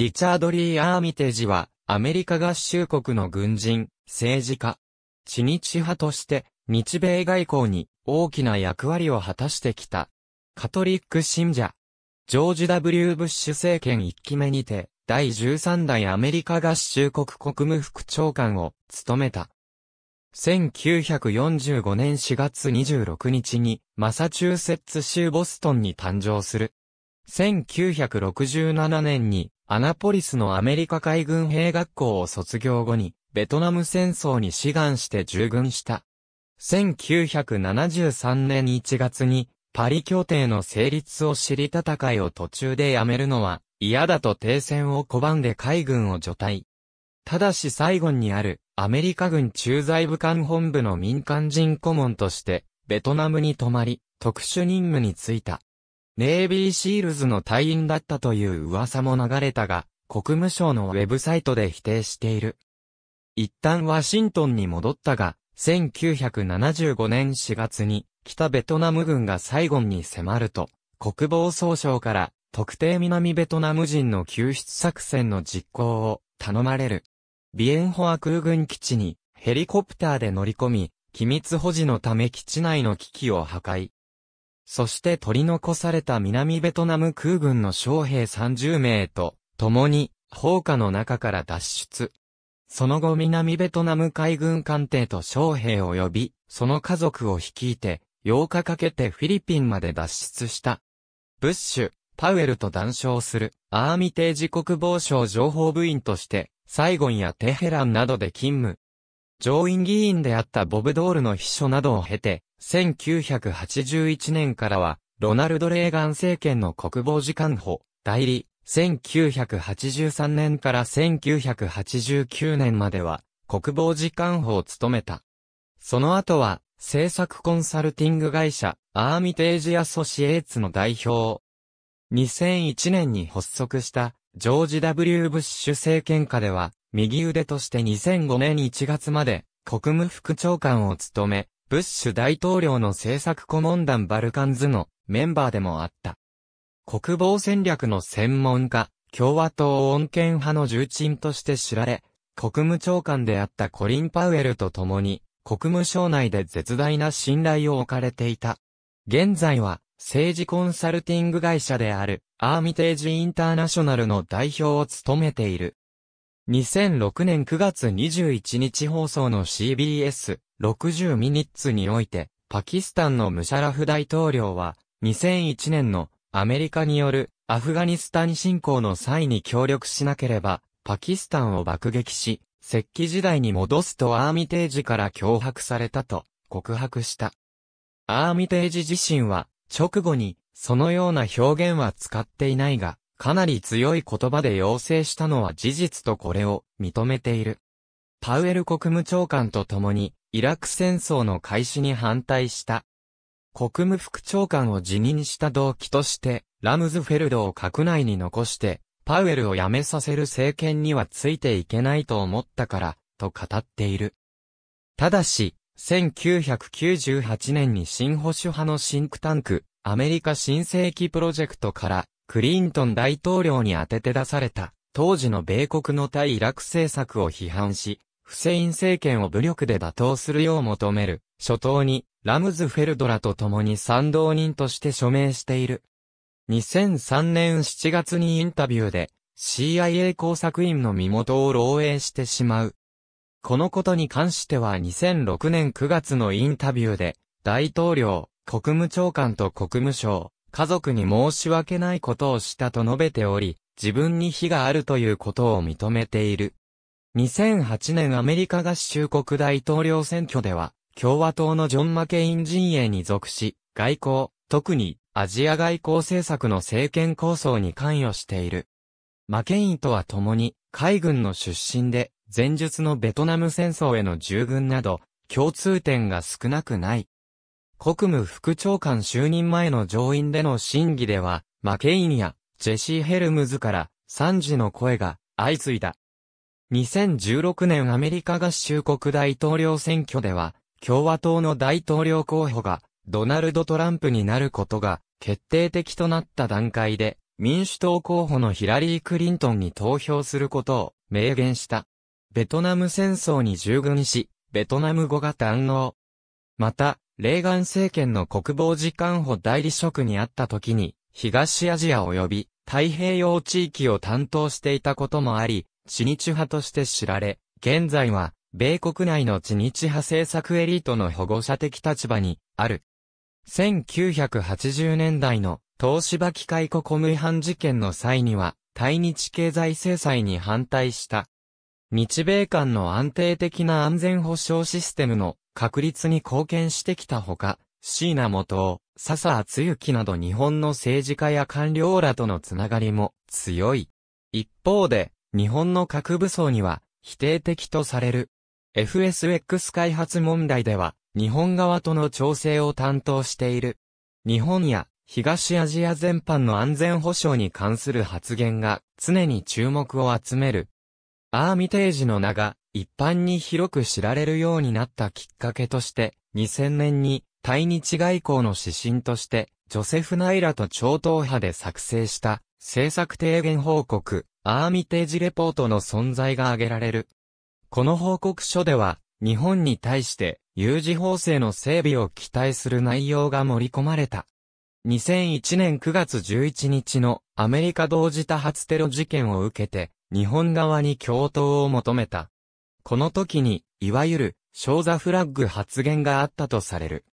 リチャード・リー・アーミテージは、アメリカ合衆国の軍人、政治家、知日派として、日米外交に大きな役割を果たしてきた。カトリック信者。ジョージ・ W・ ブッシュ政権1期目にて、第13代アメリカ合衆国国務副長官を務めた。1945年4月26日にマサチューセッツ州ボストンに誕生する。1967年にアナポリスのアメリカ海軍兵学校を卒業後に、ベトナム戦争に志願して従軍した。1973年1月に、パリ協定の成立を知り戦いを途中でやめるのは、嫌だと停戦を拒んで海軍を除隊。ただし最後にある、アメリカ軍駐在武官本部の民間人顧問として、ベトナムに泊まり、特殊任務に就いた。ネイビーシールズの隊員だったという噂も流れたが、国務省のウェブサイトで否定している。一旦ワシントンに戻ったが、1975年4月に北ベトナム軍がサイゴンに迫ると、国防総省から特定南ベトナム人の救出作戦の実行を頼まれる。ビエンホア空軍基地にヘリコプターで乗り込み、機密保持のため基地内の機器を破壊。そして取り残された南ベトナム空軍の将兵30名と、共に、放火の中から脱出。その後南ベトナム海軍艦艇と将兵を呼び、その家族を率いて、8日かけてフィリピンまで脱出した。ブッシュ、パウエルと談笑する、アーミテージ国防省情報部員として、サイゴンやテヘランなどで勤務。上院議員であったボブドールの秘書などを経て、1981年からは、ロナルド・レーガン政権の国防次官補、代理、1983年から1989年までは、国防次官補を務めた。その後は、政策コンサルティング会社、アーミテージ・アソシエーツの代表。2001年に発足した、ジョージ・ W・ ブッシュ政権下では、右腕として2005年1月まで、国務副長官を務め、ブッシュ大統領の政策顧問団バルカンズのメンバーでもあった。国防戦略の専門家、共和党穏健派の重鎮として知られ、国務長官であったコリン・パウエルと共に、国務省内で絶大な信頼を置かれていた。現在は、政治コンサルティング会社である、アーミテージ・インターナショナルの代表を務めている。2006年9月21日放送の CBS 60ミニッツにおいて、パキスタンのムシャラフ大統領は、2001年のアメリカによるアフガニスタン侵攻の際に協力しなければ、パキスタンを爆撃し、石器時代に戻すとアーミテージから脅迫されたと告白した。アーミテージ自身は直後にそのような表現は使っていないが、かなり強い言葉で要請したのは事実とこれを認めている。パウエル国務長官と共に、イラク戦争の開始に反対した。国務副長官を辞任した動機として、ラムズフェルドを閣内に残して、パウエルを辞めさせる政権にはついていけないと思ったから、と語っている。ただし、1998年に新保守派のシンクタンク、アメリカ新世紀プロジェクトからクリントン大統領に当てて出された、当時の米国の対イラク政策を批判し、フセイン政権を武力で打倒するよう求める、初頭に、ラムズフェルドラと共に賛同人として署名している。2003年7月にインタビューで、CIA 工作員の身元を漏洩してしまう。このことに関しては2006年9月のインタビューで、大統領、国務長官と国務省、家族に申し訳ないことをしたと述べており、自分に非があるということを認めている。2008年アメリカ合衆国大統領選挙では、共和党のジョン・マケイン陣営に属し、外交、特にアジア外交政策の政権構想に関与している。マケインとは共に、海軍の出身で、前述のベトナム戦争への従軍など、共通点が少なくない。国務副長官就任前の上院での審議では、マケインやジェシー・ヘルムズから賛辞の声が相次いだ。2016年アメリカ合衆国大統領選挙では、共和党の大統領候補がドナルド・トランプになることが決定的となった段階で、民主党候補のヒラリー・クリントンに投票することを明言した。ベトナム戦争に従軍し、ベトナム語が堪能。また、レーガン政権の国防次官補代理職にあった時に、東アジア及び太平洋地域を担当していたこともあり、知日派として知られ、現在は、米国内の知日派政策エリートの保護者的立場にある。1980年代の東芝機械ココム違反事件の際には、対日経済制裁に反対した。日米間の安定的な安全保障システムの確立に貢献してきたほか、椎名元夫、笹厚幸など日本の政治家や官僚らとのつながりも強い。一方で、日本の核武装には否定的とされる。FSX 開発問題では、日本側との調整を担当している。日本や東アジア全般の安全保障に関する発言が常に注目を集める。アーミテージの名が一般に広く知られるようになったきっかけとして、2000年に対日外交の指針として、ジョセフ・ナイラと超党派で作成した政策提言報告、アーミテージレポートの存在が挙げられる。この報告書では、日本に対して有事法制の整備を期待する内容が盛り込まれた。2001年9月11日のアメリカ同時多発テロ事件を受けて、日本側に共闘を求めたこの時に、いわゆる、小座フラッグ発言があったとされる。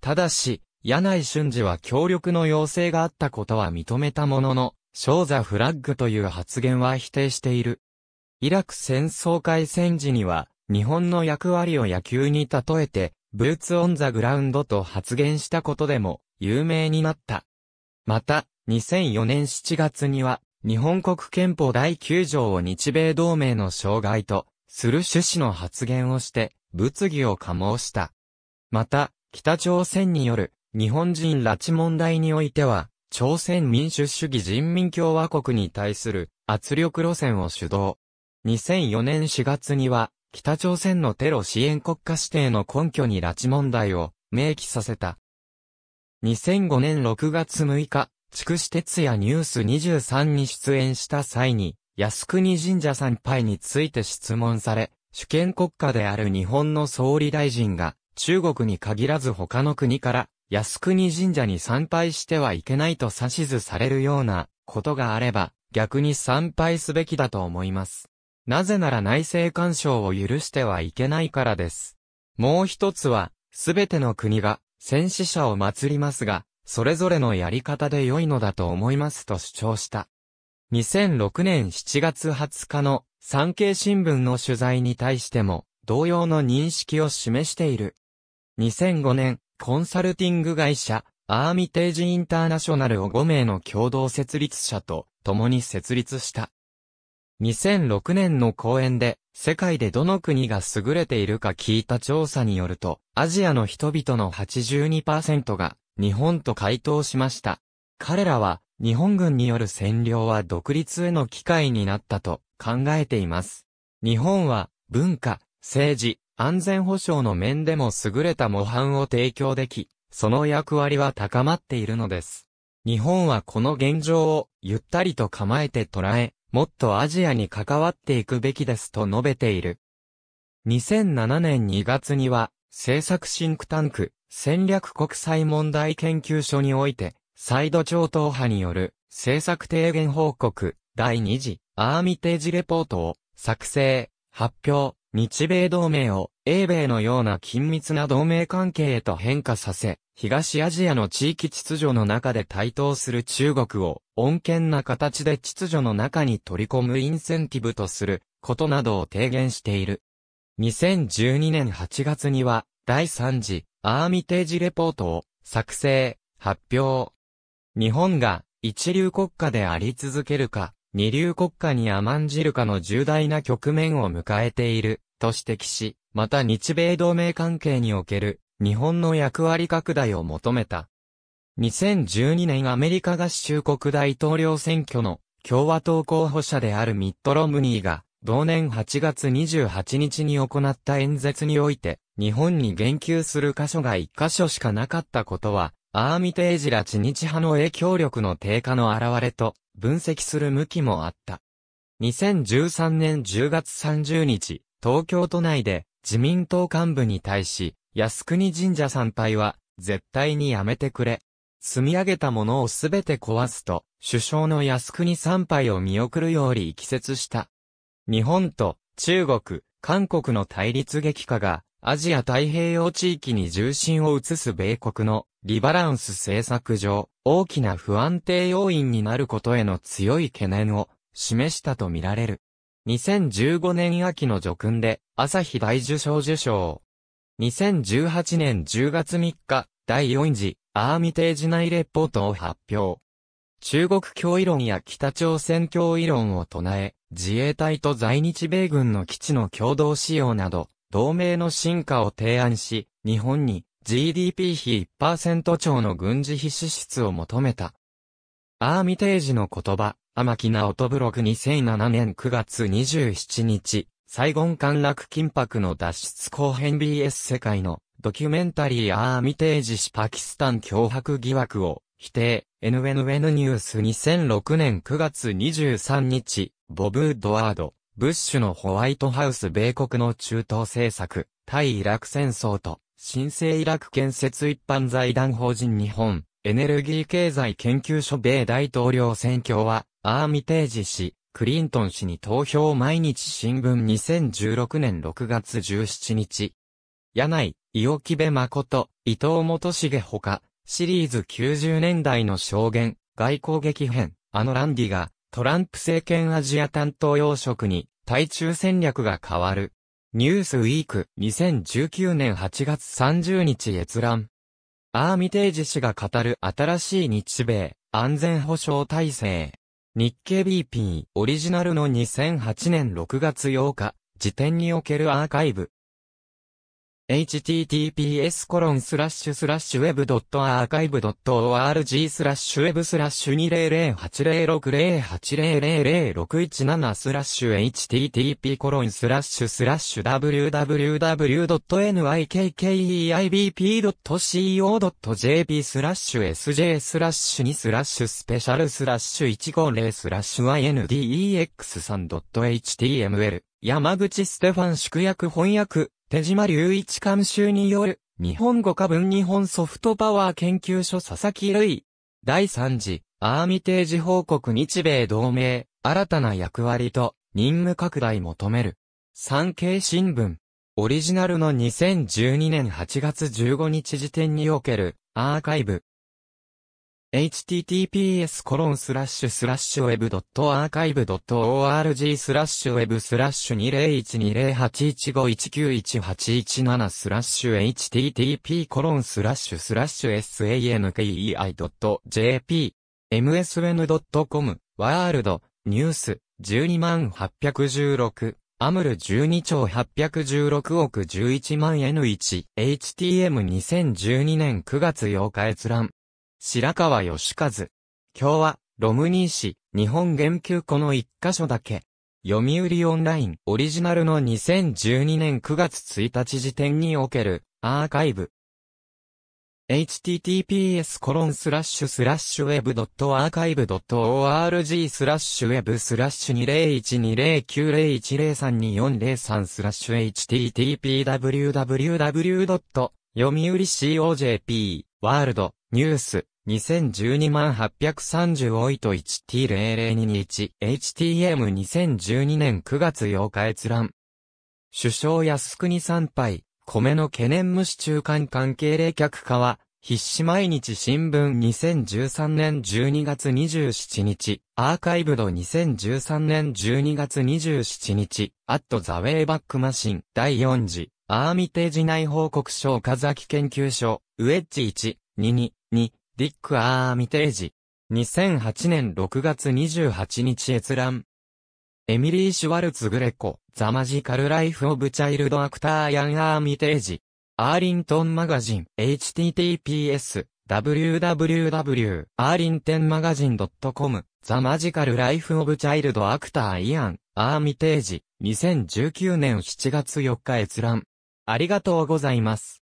ただし、柳井俊二は協力の要請があったことは認めたものの、小座フラッグという発言は否定している。イラク戦争開戦時には、日本の役割を野球に例えて、ブーツオンザグラウンドと発言したことでも、有名になった。また、2004年7月には、日本国憲法第9条を日米同盟の障害とする趣旨の発言をして、物議を加盟した。また、北朝鮮による日本人拉致問題においては、朝鮮民主主義人民共和国に対する圧力路線を主導。2004年4月には、北朝鮮のテロ支援国家指定の根拠に拉致問題を明記させた。2005年6月6日、筑紫哲也ニュース23に出演した際に、靖国神社参拝について質問され、主権国家である日本の総理大臣が、中国に限らず他の国から、靖国神社に参拝してはいけないと指図されるようなことがあれば、逆に参拝すべきだと思います。なぜなら内政干渉を許してはいけないからです。もう一つは、すべての国が戦死者を祀りますが、それぞれのやり方で良いのだと思いますと主張した。2006年7月20日の産経新聞の取材に対しても同様の認識を示している。2005年、コンサルティング会社、アーミテージインターナショナルを5名の共同設立者と共に設立した。2006年の講演で、世界でどの国が優れているか聞いた調査によると、アジアの人々の82%が日本と回答しました。彼らは日本軍による占領は独立への機会になったと考えています。日本は文化、政治、安全保障の面でも優れた模範を提供でき、その役割は高まっているのです。日本はこの現状をゆったりと構えて捉え、もっとアジアに関わっていくべきですと述べている。2007年2月には、政策シンクタンク、戦略国際問題研究所において、サイド超党派による政策提言報告第2次アーミテージレポートを作成、発表、日米同盟を英米のような緊密な同盟関係へと変化させ、東アジアの地域秩序の中で台頭する中国を、穏健な形で秩序の中に取り込むインセンティブとすることなどを提言している。2012年8月には、第3次アーミテージレポートを作成、発表、日本が一流国家であり続けるか、二流国家に甘んじるかの重大な局面を迎えている、と指摘し、また日米同盟関係における日本の役割拡大を求めた。2012年アメリカ合衆国大統領選挙の共和党候補者であるミッド・ロムニーが同年8月28日に行った演説において日本に言及する箇所が一箇所しかなかったことはアーミテージら地日派の影響力の低下の現れと分析する向きもあった。2013年10月30日、東京都内で自民党幹部に対し、靖国神社参拝は絶対にやめてくれ。積み上げたものをすべて壊すと、首相の靖国参拝を見送るように季説した。日本と中国、韓国の対立激化がアジア太平洋地域に重心を移す米国のリバランス政策上、大きな不安定要因になることへの強い懸念を示したとみられる。2015年秋の叙勲で、朝日大受賞受賞。2018年10月3日、第4次、アーミテージ内レポートを発表。中国脅威論や北朝鮮脅威論を唱え、自衛隊と在日米軍の基地の共同使用など、同盟の進化を提案し、日本に GDP 比1%超の軍事費支出を求めた。アーミテージの言葉、甘木直人ブログ2007年9月27日、サイゴン陥落緊迫の脱出後編 BS 世界のドキュメンタリーアーミテージ氏パキスタン脅迫疑惑を否定 NNN ニュース2006年9月23日ボブ・ドワード、ブッシュのホワイトハウス米国の中東政策、対イラク戦争と新生イラク建設一般財団法人日本エネルギー経済研究所米大統領選挙は、アーミテージ氏、クリントン氏に投票毎日新聞2016年6月17日。柳井、伊尾木部誠、伊藤元重ほか、シリーズ90年代の証言、外交劇編、あのランディが、トランプ政権アジア担当要職に、対中戦略が変わる。ニュースウィーク2019年8月30日閲覧。アーミテージ氏が語る新しい日米安全保障体制。日経 BP オリジナルの2008年6月8日時点におけるアーカイブ。https コロンスラッシュスラッシュウェブド web.archive.org スラッシュウェブスラッシュ2008060800617スラッシュ http コロンスラッシュスラッシュ www.nikkeibp.co.jp スラッシュ sj スラッシュ2スラッシュスペシャルスラッシュ150スラッシュ index3.html 山口ステファン縮約翻訳手島隆一監修による、日本語化文日本ソフトパワー研究所佐々木類。第3次、アーミテージ報告日米同盟、新たな役割と、任務拡大求める。産経新聞。オリジナルの2012年8月15日時点における、アーカイブ。https://web.archive.org web 20120815191817 http sankei.jp msn.com ワールドニュース12万816アムル12兆816億11万 N1 HTM2012 年9月8日閲覧白川義和。今日は、ロムニー氏、日本言及この一箇所だけ。読売オンラインオリジナルの2012年9月1日時点におけるアーカイブ。https コロンスラッシュスラッシュウェブドットアーカイブドット org スラッシュウェブスラッシュ20120901032403スラッシュ httpwww. 読売 COJP ワールドニュース2012万830オイト 1T00221HTM2012 年9月8日閲覧。首相靖国参拝、米の懸念無視中間関係冷却化は、必死毎日新聞2013年12月27日、アーカイブド2013年12月27日、アットザウェイバックマシン第4次、アーミテージ内報告書岡崎研究所、ウェッジ1、2、2、2、ディック・アーミテージ。2008年6月28日閲覧。エミリー・シュワルツ・グレコ、ザ・マジカル・ライフ・オブ・チャイルド・アクター・ヤン・アーミテージ。アーリントン・マガジン、https、www、アーリントン・マガジン .com、ザ・マジカル・ライフ・オブ・チャイルド・アクター・イアン、アーミテージ、2019年7月4日閲覧。ありがとうございます。